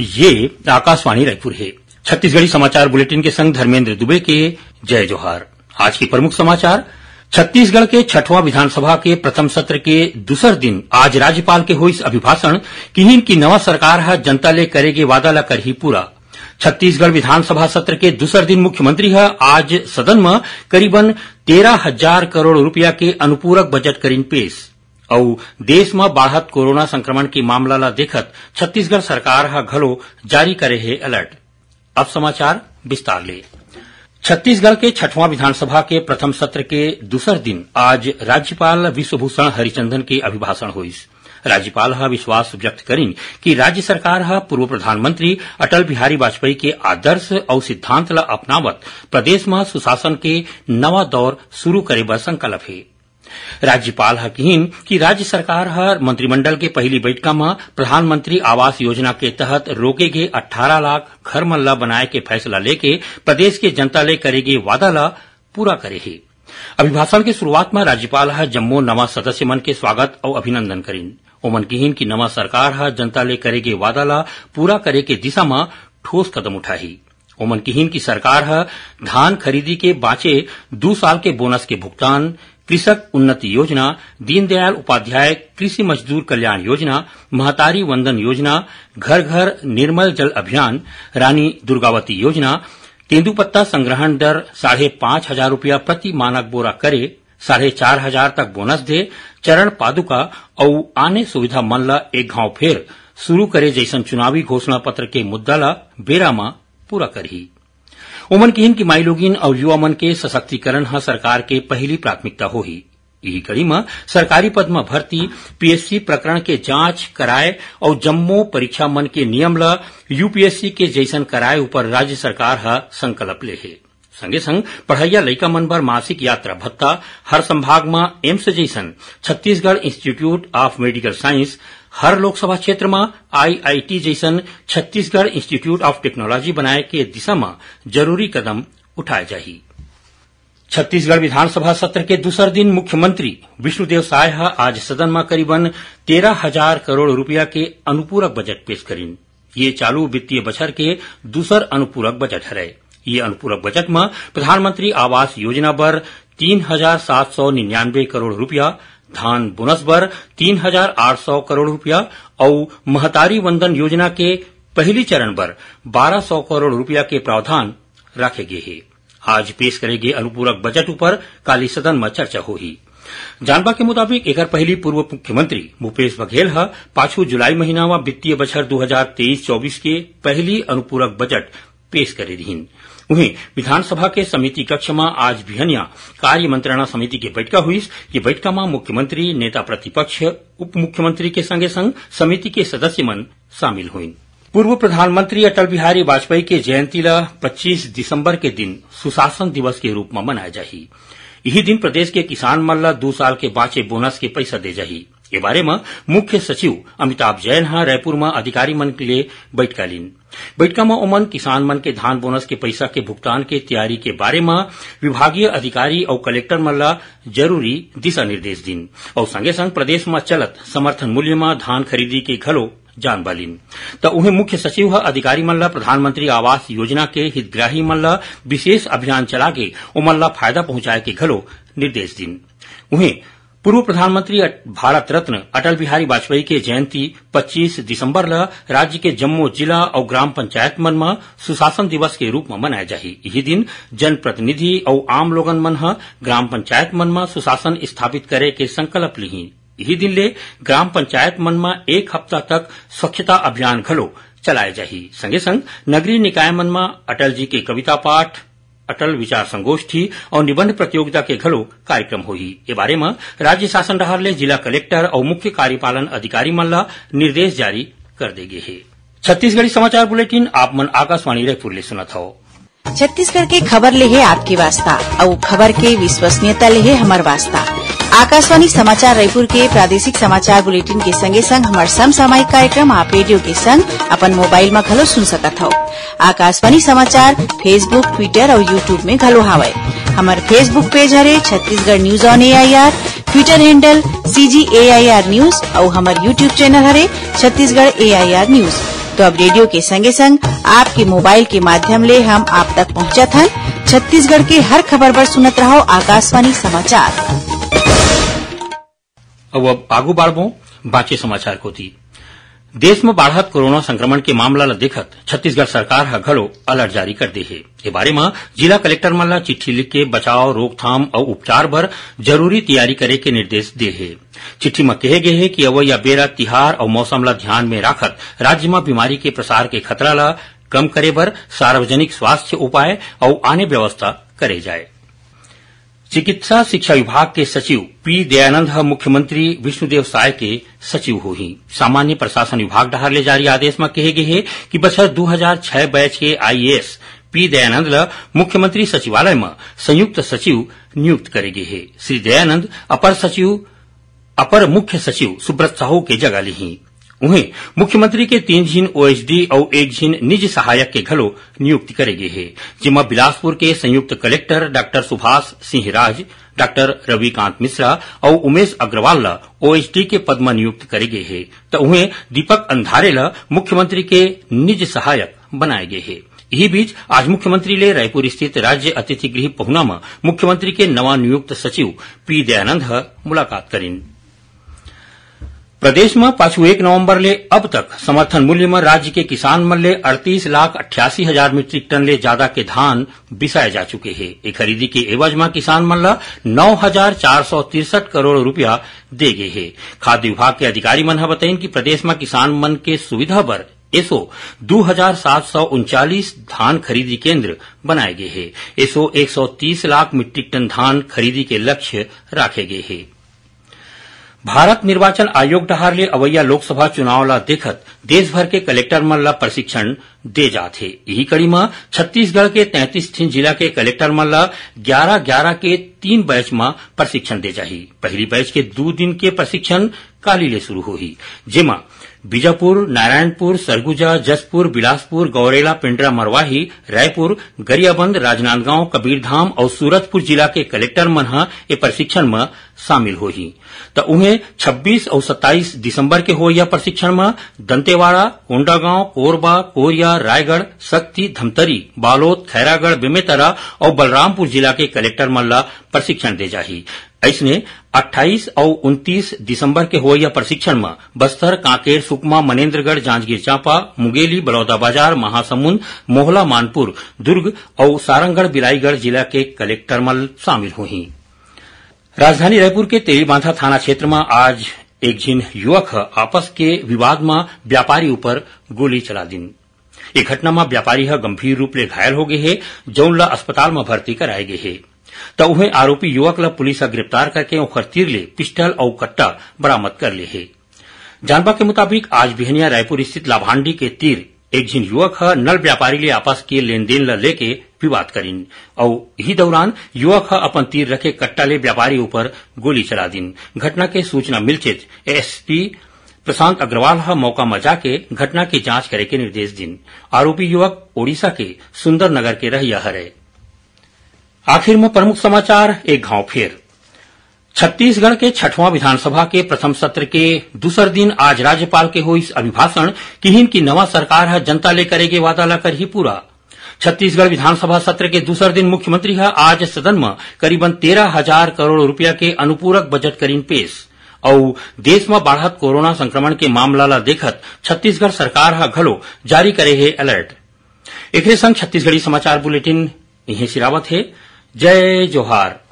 ये आकाशवाणी रायपुर है छत्तीसगढ़ी समाचार बुलेटिन के संग धर्मेंद्र दुबे के जय जोहार आज के प्रमुख समाचार छत्तीसगढ़ के छठवां विधानसभा के प्रथम सत्र के दूसर दिन आज राज्यपाल के हुई इस अभिभाषण किन्हीं की नवा सरकार है जनता ले करेगी वादा ला ही पूरा छत्तीसगढ़ विधानसभा सत्र के दूसर दिन मुख्यमंत्री है आज सदन में करीबन तेरह हजार करोड़ रूपया के अनुपूरक बजट करीन पेश अउ देश में बाढ़त कोरोना संक्रमण के मामला ल देखत छत्तीसगढ़ सरकार ह घलो जारी करे हे अलर्ट अब समाचार विस्तार ले छत्तीसगढ़ के छठवां विधानसभा के प्रथम सत्र के दूसर दिन आज राज्यपाल विश्वभूषण हरिचंदन के अभिभाषण हुई राज्यपाल विश्वास व्यक्त करें कि राज्य सरकार पूर्व प्रधानमंत्री अटल बिहारी वाजपेयी के आदर्श और सिद्धांत ल अपनावत प्रदेश में सुशासन के नवा दौर शुरू करे बर संकल्प है राज्यपाल ह હકીમ की राज्य सरकार हर मंत्रिमंडल के पहली बैठक में प्रधानमंत्री आवास योजना के तहत रोके गए अट्ठारह लाख घर मल्ला बनाए के फैसला लेके प्रदेश के जनता ले करे गए वादा ला पूरा करे ही अभिभाषण के शुरूआत में राज्यपाल ह जम्मो नवा सदस्य मन के स्वागत और अभिनंदन करें ओमन किहिन कि नवा सरकार ह जनता ले करे गए वादा ला पूरा करे के दिशा में ठोस कदम उठाही ओमन किहिन कि सरकार ह धान खरीदी के बांचे दो साल के बोनस के भुगतान कृषक उन्नति योजना दीनदयाल उपाध्याय कृषि मजदूर कल्याण योजना महतारी वंदन योजना घर घर निर्मल जल अभियान रानी दुर्गावती योजना तेंदुपत्ता संग्रहण दर साढ़े पांच हजार रूपया प्रति मानक बोरा करे साढ़े चार हजार तक बोनस दे चरण पादुका और आने सुविधा मन ला एक गांव फिर शुरू करे जैसन चुनावी घोषणा पत्र के मुद्दा ला बेरा पूरा करही उमन हिम की माइलोगिन और युवा मन के सशक्तिकरण हा सरकार के पहली प्राथमिकता होही इही कड़ी में सरकारी पद में भर्ती पीएससी प्रकरण के जांच कराए और जम्मो परीक्षा मन के नियम ल यूपीएससी के जैसन कराए ऊपर राज्य सरकार ह संकल्प ले है संगे संग पढ़इया लइका मन पर मासिक यात्रा भत्ता हर संभाग में एम्स जैसन Chhattisgarh institute of medical science हर लोकसभा क्षेत्र में आईआईटी जैसन छत्तीसगढ़ इंस्टीट्यूट ऑफ टेक्नोलॉजी बनाए के दिशा में जरूरी कदम उठाए जा छत्तीसगढ़ विधानसभा सत्र के दूसर दिन मुख्यमंत्री विष्णुदेव साय आज सदन में करीबन तेरह हजार करोड़ रूपया के अनुपूरक बजट पेश करें ये चालू वित्तीय बछर के दूसर अनुपूरक बजट है ये अनुपूरक बजट में प्रधानमंत्री आवास योजना पर तीन हजार सात सौ निन्यानवे करोड़ रूपया धान बोनस बर तीन हजार आठ सौ करोड़ रूपया और महतारी वंदन योजना के पहली चरण पर बारह सौ करोड़ रूपया के प्रावधान रखे गए है आज पेश करेगी अनुपूरक बजट ऊपर काली सदन में चर्चा होगी जानबा के मुताबिक एक पहली पूर्व मुख्यमंत्री भूपेश बघेल है पाछू जुलाई महीना व वित्तीय बछर 2023-24 के पहली अनुपूरक बजट पेश करे रही वहीं विधानसभा के समिति कक्ष में आज बिहनिया कार्य मंत्रणा समिति की बैठक हुई ये बैठक में मुख्यमंत्री नेता प्रतिपक्ष उप मुख्यमंत्री के संगे संग समिति के सदस्यमन शामिल हुई पूर्व प्रधानमंत्री अटल बिहारी वाजपेयी के जयंती ला 25 दिसंबर के दिन सुशासन दिवस के रूप में मनाया जाही यही दिन प्रदेश के किसान मन ला दो साल के बाचे बोनस के पैसा दे जाही बारे मुख्य सचिव अमिताभ जैन हा रायपुर में अधिकारी मन के लिए बैठक लीन बैठक में ओमन किसान मन के धान बोनस के पैसा के भुगतान के तैयारी के बारे में विभागीय अधिकारी और कलेक्टर मन ला जरूरी दिशा निर्देश दीन और संगे संग प्रदेश में चलत समर्थन मूल्य में धान खरीदी के घलो जान बालीन तो उन्हें मुख्य सचिव ह अधिकारी मन ला प्रधानमंत्री आवास योजना के हितग्राही मन ला विशेष अभियान चला के उमन ला फायदा पहुंचाए के घलो निर्देश दिन उन्हें पूर्व प्रधानमंत्री भारत रत्न अटल बिहारी वाजपेयी के जयंती 25 दिसंबर ल राज्य के जम्मो जिला और ग्राम पंचायत मन में सुशासन दिवस के रूप में मनाया जाही इही दिन जनप्रतिनिधि और आम लोगन मन ह ग्राम पंचायत मन में सुशासन स्थापित करे के संकल्प लिही इही दिन ले ग्राम पंचायत मन में एक हफ्ता तक स्वच्छता अभियान घलो चलाये जाही संगे संग नगरीय निकाय मन में अटल जी के कविता पाठ अटल विचार संगोष्ठी और निबंध प्रतियोगिता के घलो कार्यक्रम होही ए बारे में राज्य शासन डहर ले जिला कलेक्टर और मुख्य कार्यपालन अधिकारी मल्ला निर्देश जारी कर दे गए छत्तीसगढ़ी समाचार बुलेटिन आप मन आकाशवाणी रायपुर ले सुनत हो छत्तीसगढ़ के खबर ले है वास्ता और खबर के विश्वसनीयता ले है हमार वास्ता आकाशवाणी समाचार रायपुर के प्रादेशिक समाचार बुलेटिन के संगे संग हमार समसामयिक कार्यक्रम आप रेडियो के संग अपन मोबाइल में घलो सुन सकत हो आकाशवाणी समाचार फेसबुक ट्विटर और यूट्यूब में घलो हावय हमार फेसबुक पेज हरे Chhattisgarh news on AIR Twitter handle CG AIR news और हमार यूट्यूब चैनल हरे छत्तीसगढ़ एआईआर न्यूज तो अब रेडियो के संगे संग आपके मोबाइल के माध्यम ले हम आप तक पहुंचत हैं छत्तीसगढ़ के हर खबर पर सुनत रहो आकाशवाणी समाचार अब बांचे समाचार कोती देश में बाढ़त कोरोना संक्रमण के मामला ला देखत छत्तीसगढ़ सरकार ह घलो अलर्ट जारी कर दे है ये बारे में जिला कलेक्टर मल्ला चिट्ठी लिख के बचाव रोकथाम और उपचार भर जरूरी तैयारी करे के निर्देश दे है चिट्ठी में कहे गये है कि अवैया बेरा तिहार और मौसम ला ध्यान में राखत राज्य में बीमारी के प्रसार के खतरा ला कम करे भर सार्वजनिक स्वास्थ्य उपाय और आने व्यवस्था करे जाये चिकित्सा शिक्षा विभाग के सचिव पी दयानंद मुख्यमंत्री विष्णुदेव साय के सचिव हो ही सामान्य प्रशासन विभाग डहार ले जारी आदेश में कहे गए है कि हजार 2006 बैच के आईएएस पी दयानंद मुख्यमंत्री सचिवालय में संयुक्त सचिव नियुक्त करे गए है श्री दयानंद अपर सचिव अपर मुख्य सचिव सुब्रत साहू के जगह ली उन्हें मुख्यमंत्री के तीन झीन ओएसडी और एक झीन निज सहायक के घलो नियुक्त करे गे है जिम्मा बिलासपुर के संयुक्त कलेक्टर डॉ सुभाष सिंह राज डॉ रविकांत मिश्रा और उमेश अग्रवाल ला ओएसडी के पद में नियुक्त करे गे है तो उन्हें दीपक अंधारे ल मुख्यमंत्री के निज सहायक बनाए गये है इसी बीच आज मुख्यमंत्री ले रायपुर स्थित राज्य अतिथि गृह पहुना में मुख्यमंत्री के नवा नियुक्त सचिव पी दयानंद मुलाकात करेंगे प्रदेश में पाछ एक नवम्बर ले अब तक समर्थन मूल्य में राज्य के किसान मन ले अड़तीस लाख अट्ठासी हजार मीट्रिक टन ले ज्यादा के धान बिसाए जा चुके हैं खरीदी के एवज में किसान मन ला नौ हजार चार सौ तिरसठ करोड़ रूपया दे गए है खाद्य विभाग के अधिकारी मन बताये कि प्रदेश में किसान मन के सुविधा पर एसो दो हजार सात सौ उनचालीस धान खरीदी केंद्र बनाए गये है एसो एक सौ तीस लाख मीट्रिक टन धान खरीदी के लक्ष्य रखे गये हे भारत निर्वाचन आयोग डहार ले अवैया लोकसभा चुनाव ला देखत देशभर के कलेक्टर मन ल प्रशिक्षण दे थे यही कड़ी में छत्तीसगढ़ के तैंतीस थी जिला के कलेक्टर मन ल ग्यारह ग्यारह के तीन बैच में प्रशिक्षण दे जाही पहली बैच के दो दिन के प्रशिक्षण काली ले शुरू हो जेमा बीजापुर नारायणपुर सरगुजा जसपुर बिलासपुर गौरेला पिंडरा मरवाही रायपुर गरियाबंद राजनांदगांव कबीरधाम और सूरतपुर जिला के कलेक्टर मन ये प्रशिक्षण में शामिल होही तो उन्हें 26 और 27 दिसंबर के हो यह प्रशिक्षण में दंतेवाड़ा कोंडागांव कोरबा कोरिया रायगढ़ शक्ति धमतरी बालोद खैरागढ़ बेमेतरा और बलरामपुर जिला के कलेक्टर मन प्रशिक्षण दे जाही ऐसने अट्ठाईस और उन्तीस दिसंबर के यह प्रशिक्षण में बस्तर कांकेर सुकमा मनेन्द्रगढ़ जांजगीर चांपा मुंगेली बलौदाबाजार महासमुंद मोहला मानपुर दुर्ग और सारंगढ़ बिलाईगढ़ जिला के कलेक्टर मल शामिल हुई राजधानी रायपुर के तेलीबांधा थाना क्षेत्र में आज एक झीन युवक आपस के विवाद में व्यापारी ऊपर गोली चला दिन घटना में व्यापारी गंभीर रूप से घायल हो गए હે જૌનલા अस्पताल में भर्ती कराए गए है त उन्हें आरोपी युवक ला पुलिस गिरफ्तार करके ओखर तीर ले पिस्टल और कट्टा बरामद कर ले है जानबा के मुताबिक आज बिहनिया रायपुर स्थित लाभांडी के तीर एक जिन युवक है नल व्यापारी ले आपस के लेन देन ले लेके विवाद करीन और ही दौरान युवक अपन तीर रखे कट्टा ले व्यापारी ऊपर गोली चला दिन घटना के सूचना मिलचे एसपी प्रशांत अग्रवाल हा मौका जाके घटना की जांच करे के निर्देश दिन आरोपी युवक ओडिशा के सुंदरनगर के रहिया हरे आखिर में प्रमुख समाचार एक घाव फिर छत्तीसगढ़ के छठवां विधानसभा के प्रथम सत्र के दूसर दिन आज राज्यपाल के हुई अभिभाषण कि हिन की नवा सरकार है जनता ले करेगी वादा ला ही पूरा छत्तीसगढ़ विधानसभा सत्र के दूसर दिन मुख्यमंत्री है आज सदन में करीबन तेरह हजार करोड़ रूपया के अनुपूरक बजट करीन पेश और देश में बाढ़त कोरोना संक्रमण के मामला ला देखत छत्तीसगढ़ सरकार ह घलो जारी करे है अलर्ट एक संग छत्तीसगढ़ी समाचार बुलेटिन यही सिरावत है जय जोहार